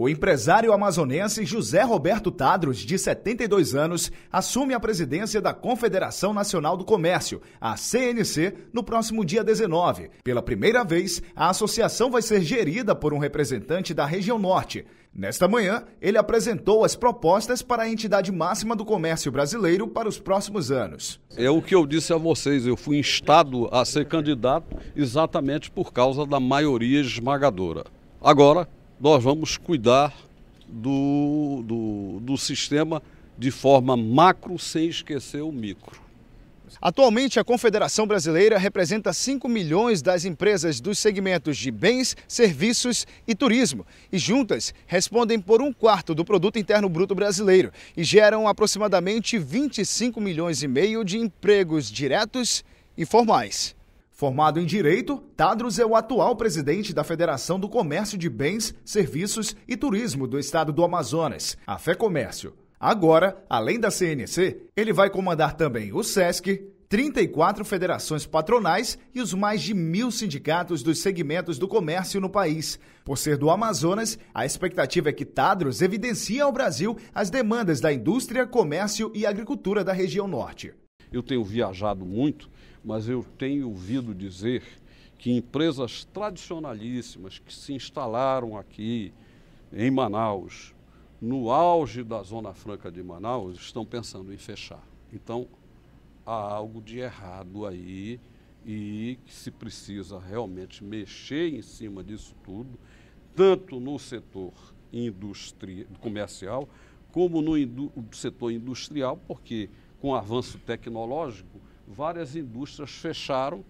O empresário amazonense José Roberto Tadros, de 72 anos, assume a presidência da Confederação Nacional do Comércio, a CNC, no próximo dia 19. Pela primeira vez, a associação vai ser gerida por um representante da região norte. Nesta manhã, ele apresentou as propostas para a entidade máxima do comércio brasileiro para os próximos anos. É o que eu disse a vocês, eu fui instado a ser candidato exatamente por causa da maioria esmagadora. Agora, nós vamos cuidar do, do, do sistema de forma macro, sem esquecer o micro. Atualmente, a Confederação Brasileira representa 5 milhões das empresas dos segmentos de bens, serviços e turismo. E juntas respondem por um quarto do Produto Interno Bruto Brasileiro e geram aproximadamente 25 milhões e meio de empregos diretos e formais. Formado em Direito, Tadros é o atual presidente da Federação do Comércio de Bens, Serviços e Turismo do Estado do Amazonas, a Fé Comércio. Agora, além da CNC, ele vai comandar também o SESC, 34 federações patronais e os mais de mil sindicatos dos segmentos do comércio no país. Por ser do Amazonas, a expectativa é que Tadros evidencie ao Brasil as demandas da indústria, comércio e agricultura da região norte. Eu tenho viajado muito, mas eu tenho ouvido dizer que empresas tradicionalíssimas que se instalaram aqui em Manaus, no auge da Zona Franca de Manaus, estão pensando em fechar. Então, há algo de errado aí e que se precisa realmente mexer em cima disso tudo, tanto no setor industrial comercial como no indu setor industrial, porque com o avanço tecnológico, várias indústrias fecharam